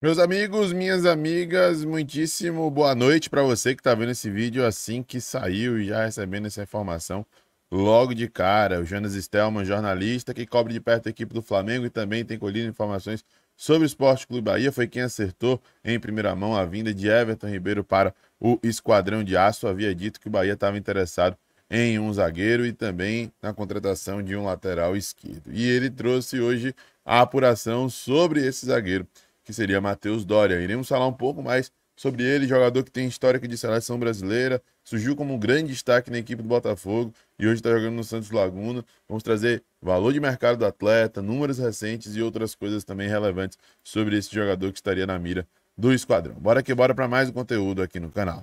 Meus amigos, minhas amigas, muitíssimo boa noite para você que está vendo esse vídeo assim que saiu e já recebendo essa informação logo de cara. O Jonas Stelman, jornalista que cobre de perto a equipe do Flamengo e também tem colhido informações sobre o Esporte Clube Bahia, foi quem acertou em primeira mão a vinda de Everton Ribeiro para o Esquadrão de Aço. Havia dito que o Bahia estava interessado em um zagueiro e também na contratação de um lateral esquerdo. E ele trouxe hoje a apuração sobre esse zagueiro que seria Matheus Dória. Iremos falar um pouco mais sobre ele, jogador que tem história de seleção brasileira, surgiu como um grande destaque na equipe do Botafogo e hoje está jogando no Santos Laguna. Vamos trazer valor de mercado do atleta, números recentes e outras coisas também relevantes sobre esse jogador que estaria na mira do Esquadrão. Bora que bora para mais um conteúdo aqui no canal.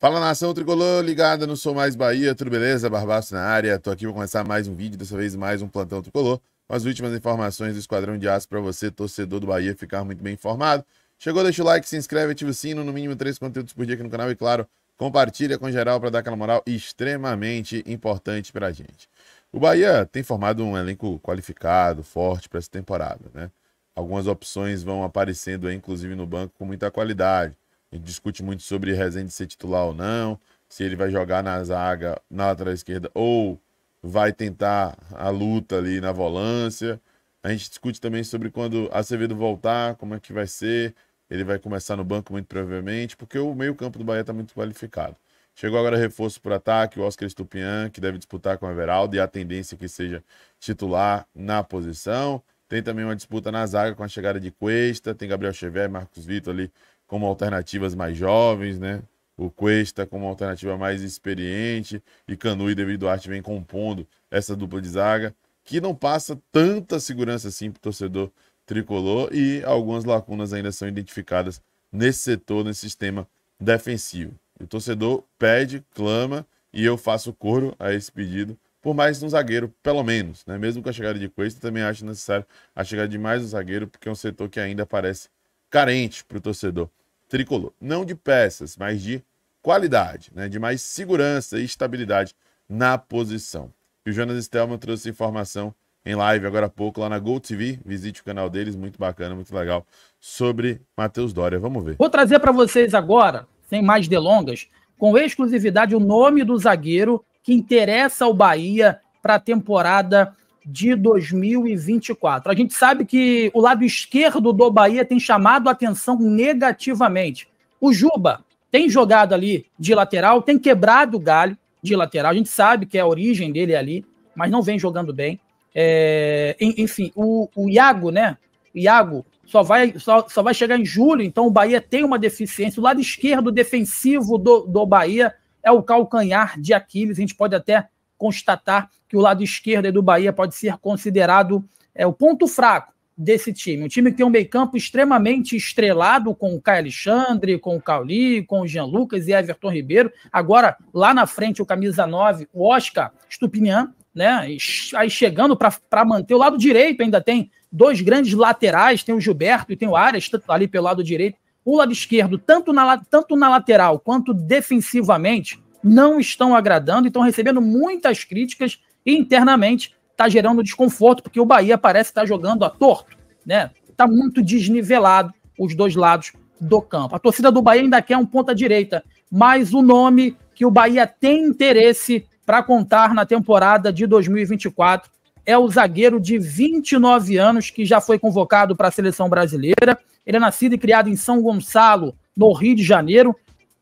Fala nação tricolor, ligada no Sou Mais Bahia, tudo beleza? Barbaço na área, tô aqui para começar mais um vídeo, dessa vez mais um plantão tricolor, com as últimas informações do Esquadrão de Aço para você, torcedor do Bahia, ficar muito bem informado. Chegou, deixa o like, se inscreve, ativa o sino, no mínimo três conteúdos por dia aqui no canal e, claro, compartilha com geral para dar aquela moral extremamente importante para gente. O Bahia tem formado um elenco qualificado, forte para essa temporada, né? Algumas opções vão aparecendo aí, inclusive no banco, com muita qualidade gente discute muito sobre Rezende ser titular ou não, se ele vai jogar na zaga, na lateral esquerda, ou vai tentar a luta ali na volância. A gente discute também sobre quando Acevedo voltar, como é que vai ser. Ele vai começar no banco muito provavelmente, porque o meio-campo do Bahia está muito qualificado. Chegou agora reforço para o ataque, o Oscar Estupian, que deve disputar com o Everaldo, e a tendência é que seja titular na posição. Tem também uma disputa na zaga com a chegada de Cuesta, tem Gabriel Chevé Marcos Vitor ali como alternativas mais jovens, né? O Cuesta como alternativa mais experiente e Canu e David Duarte vem compondo essa dupla de zaga que não passa tanta segurança assim para o torcedor tricolor e algumas lacunas ainda são identificadas nesse setor, nesse sistema defensivo. O torcedor pede, clama e eu faço coro a esse pedido por mais um zagueiro, pelo menos, né? Mesmo com a chegada de Cuesta, também acho necessário a chegada de mais um zagueiro, porque é um setor que ainda parece carente para o torcedor tricolor. Não de peças, mas de qualidade, né? de mais segurança e estabilidade na posição. E o Jonas Stelman trouxe informação em live agora há pouco lá na GoTV. TV. Visite o canal deles, muito bacana, muito legal, sobre Matheus Dória. Vamos ver. Vou trazer para vocês agora, sem mais delongas, com exclusividade o nome do zagueiro que interessa ao Bahia para a temporada de 2024. A gente sabe que o lado esquerdo do Bahia tem chamado a atenção negativamente. O Juba tem jogado ali de lateral, tem quebrado o galho de lateral. A gente sabe que é a origem dele ali, mas não vem jogando bem. É, enfim, o, o Iago, né? O Iago só vai, só, só vai chegar em julho, então o Bahia tem uma deficiência. O lado esquerdo defensivo do, do Bahia é o calcanhar de Aquiles. A gente pode até constatar que o lado esquerdo do Bahia pode ser considerado é, o ponto fraco desse time. Um time que tem um meio-campo extremamente estrelado com o Caio Alexandre, com o Cauli, com o Jean Lucas e Everton Ribeiro. Agora, lá na frente, o camisa 9, o Oscar Stupinian, né? Aí chegando para manter o lado direito, ainda tem dois grandes laterais, tem o Gilberto e tem o Arias ali pelo lado direito. O lado esquerdo, tanto na, tanto na lateral quanto defensivamente, não estão agradando estão recebendo muitas críticas e internamente está gerando desconforto, porque o Bahia parece estar tá jogando a torto, né? Está muito desnivelado os dois lados do campo. A torcida do Bahia ainda quer um ponta-direita, mas o nome que o Bahia tem interesse para contar na temporada de 2024 é o zagueiro de 29 anos que já foi convocado para a seleção brasileira. Ele é nascido e criado em São Gonçalo, no Rio de Janeiro,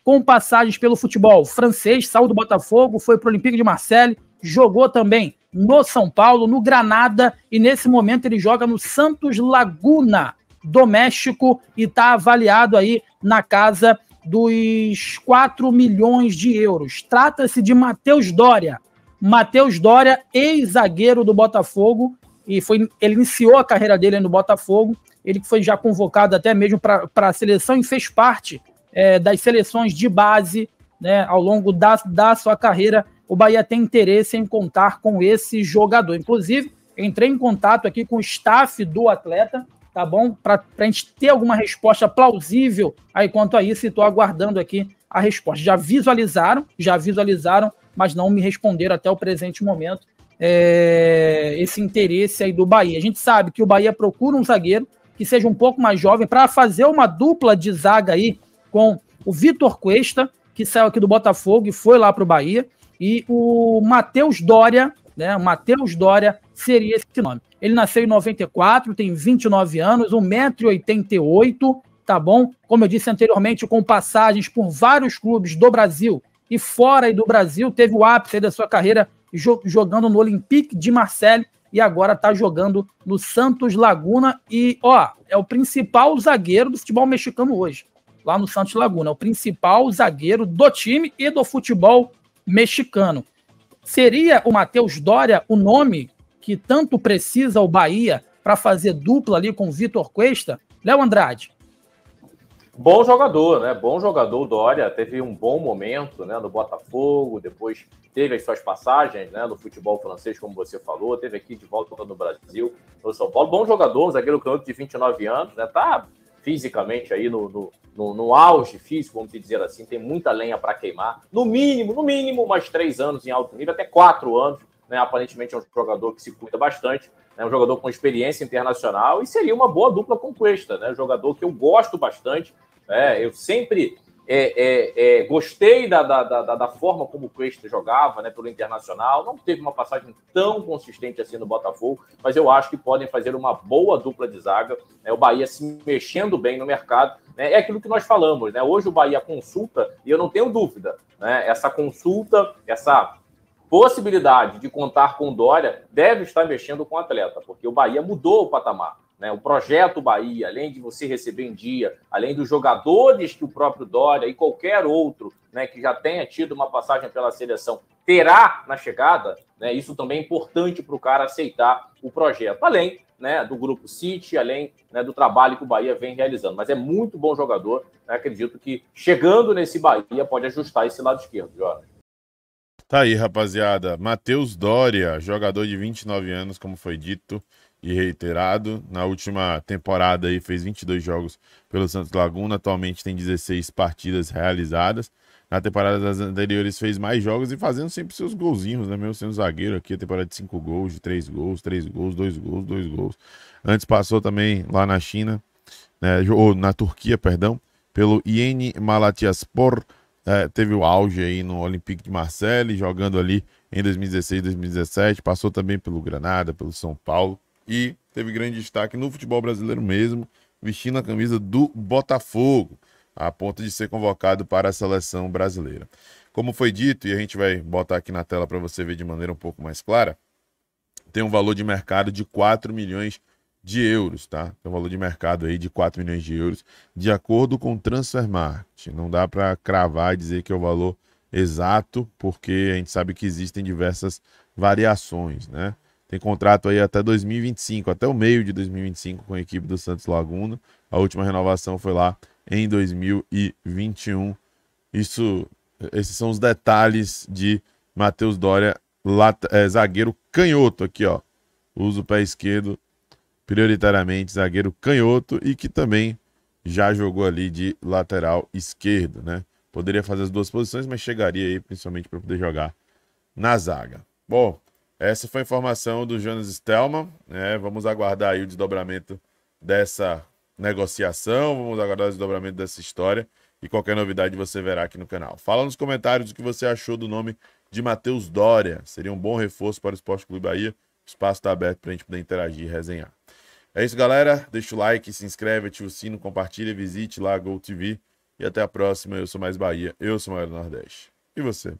com passagens pelo futebol francês, saiu do Botafogo, foi para o Olympique de Marseille, jogou também no São Paulo, no Granada, e nesse momento ele joga no Santos Laguna do México e está avaliado aí na casa dos 4 milhões de euros. Trata-se de Matheus Dória. Matheus Dória, ex-zagueiro do Botafogo, e foi, ele iniciou a carreira dele no Botafogo, ele que foi já convocado até mesmo para a seleção e fez parte é, das seleções de base né, ao longo da, da sua carreira. O Bahia tem interesse em contar com esse jogador. Inclusive, entrei em contato aqui com o staff do atleta, tá bom? Para a gente ter alguma resposta plausível aí quanto a isso, e estou aguardando aqui a resposta. Já visualizaram, já visualizaram, mas não me responderam até o presente momento é, esse interesse aí do Bahia. A gente sabe que o Bahia procura um zagueiro que seja um pouco mais jovem para fazer uma dupla de zaga aí com o Vitor Cuesta, que saiu aqui do Botafogo e foi lá para o Bahia, e o Matheus Dória, né? Matheus Dória seria esse nome. Ele nasceu em 94, tem 29 anos, 1,88m, tá bom? Como eu disse anteriormente, com passagens por vários clubes do Brasil e fora do Brasil, teve o ápice da sua carreira jogando no Olympique de Marseille e agora está jogando no Santos Laguna e, ó, é o principal zagueiro do futebol mexicano hoje lá no Santos Laguna, é o principal zagueiro do time e do futebol mexicano. Seria o Matheus Dória o nome que tanto precisa o Bahia para fazer dupla ali com o Vitor Cuesta? Léo Andrade. Bom jogador, né? Bom jogador, o Dória. Teve um bom momento né, no Botafogo, depois teve as suas passagens né, no futebol francês, como você falou, teve aqui de volta no Brasil, no São Paulo. Bom jogador, um zagueiro canhoto de 29 anos, né? Tá fisicamente aí no, no, no, no auge físico, vamos dizer assim, tem muita lenha para queimar. No mínimo, no mínimo, mais três anos em alto nível, até quatro anos. Né? Aparentemente é um jogador que se cuida bastante, é né? um jogador com experiência internacional e seria uma boa dupla com Cuesta, né? Um jogador que eu gosto bastante. É, eu sempre é, é, é, gostei da, da, da, da, forma como o Cuesta jogava né, pelo Internacional. Não teve uma passagem tão consistente assim no Botafogo, mas eu acho que podem fazer uma boa dupla de zaga. Né, o Bahia se mexendo bem no mercado. Né, é aquilo que nós falamos. Né, hoje o Bahia consulta, e eu não tenho dúvida, né, essa consulta, essa possibilidade de contar com Dória deve estar mexendo com o atleta, porque o Bahia mudou o patamar. Né? O projeto Bahia, além de você receber em dia, além dos jogadores que o próprio Dória e qualquer outro né, que já tenha tido uma passagem pela seleção terá na chegada, né, isso também é importante para o cara aceitar o projeto. Além né, do grupo City, além né, do trabalho que o Bahia vem realizando. Mas é muito bom jogador. Né? Acredito que chegando nesse Bahia pode ajustar esse lado esquerdo, Jorge. Tá aí, rapaziada. Matheus Dória, jogador de 29 anos, como foi dito, e reiterado. Na última temporada aí fez 22 jogos pelo Santos Laguna, atualmente tem 16 partidas realizadas. Na temporada das anteriores fez mais jogos e fazendo sempre seus golzinhos, né? Mesmo sendo zagueiro aqui, a temporada de 5 gols, de 3 gols, 3 gols, 2 gols, 2 gols. Antes passou também lá na China, né? ou na Turquia, perdão, pelo IN Malatyaspor, é, teve o auge aí no Olympique de Marseille, jogando ali em 2016, 2017, passou também pelo Granada, pelo São Paulo, e teve grande destaque no futebol brasileiro mesmo, vestindo a camisa do Botafogo, a ponto de ser convocado para a seleção brasileira. Como foi dito, e a gente vai botar aqui na tela para você ver de maneira um pouco mais clara, tem um valor de mercado de 4 milhões de euros, tá? Tem um valor de mercado aí de 4 milhões de euros, de acordo com o Transfer Não dá para cravar e dizer que é o valor exato, porque a gente sabe que existem diversas variações, né? Tem contrato aí até 2025, até o meio de 2025 com a equipe do Santos Laguna. A última renovação foi lá em 2021. Isso, esses são os detalhes de Matheus Dória, lata, é, zagueiro canhoto aqui, ó. Usa o pé esquerdo prioritariamente, zagueiro canhoto e que também já jogou ali de lateral esquerdo, né? Poderia fazer as duas posições, mas chegaria aí principalmente para poder jogar na zaga. Bom, essa foi a informação do Jonas Stelman. Né? Vamos aguardar aí o desdobramento dessa negociação, vamos aguardar o desdobramento dessa história. E qualquer novidade você verá aqui no canal. Fala nos comentários o que você achou do nome de Matheus Dória. Seria um bom reforço para o Esporte Clube Bahia. O espaço está aberto para a gente poder interagir e resenhar. É isso, galera. Deixa o like, se inscreve, ativa o sino, compartilha, visite lá a GoTV. E até a próxima. Eu sou Mais Bahia, eu sou Maior do Nordeste. E você?